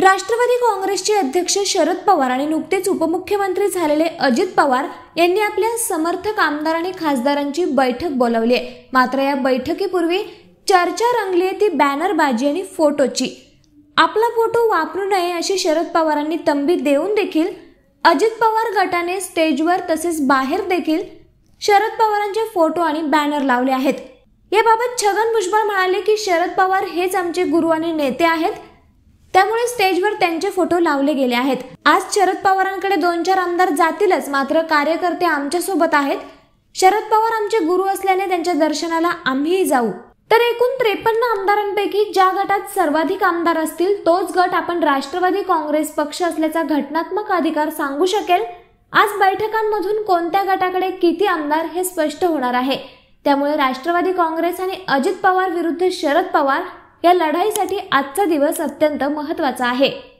राष्ट्रवादी काँग्रेसचे अध्यक्ष शरद पवार आणि नुकतेच उपमुख्यमंत्री झालेले अजित पवार यांनी आपल्या समर्थक आमदार आणि खासदारांची बैठक बोलावली आहे मात्र या बैठकीपूर्वी चर्चा रंगली आहे ती बॅनरबाजी आणि फोटोची आपला फोटो वापरू नये अशी शरद पवारांनी तंबी देऊन देखील अजित पवार गटाने स्टेजवर तसेच बाहेर देखील शरद पवारांचे फोटो आणि बॅनर लावले आहेत याबाबत छगन भुजबळ म्हणाले की शरद पवार हेच आमचे गुरु आणि नेते आहेत त्यामुळे स्टेजवर त्यांचे फोटो लावले गेले आहेत आज शरद पवारांकडे दोन चार आमदार जातीलच मात्र कार्यकर्ते आमच्या सोबत आहेत शरद पवार आमचे गुरु असल्याने त्यांच्या दर्शनाला आम्हीही जाऊ तर एकूण त्रेपन्न आमदारांपैकी ज्या गटात सर्वाधिक आमदार असतील तोच गट आपण राष्ट्रवादी काँग्रेस पक्ष असल्याचा घटनात्मक अधिकार सांगू शकेल आज बैठकांमधून कोणत्या गटाकडे किती आमदार हे स्पष्ट होणार आहे त्यामुळे राष्ट्रवादी काँग्रेस आणि अजित पवार विरुद्ध शरद पवार या लढाईसाठी आजचा दिवस अत्यंत महत्त्वाचा आहे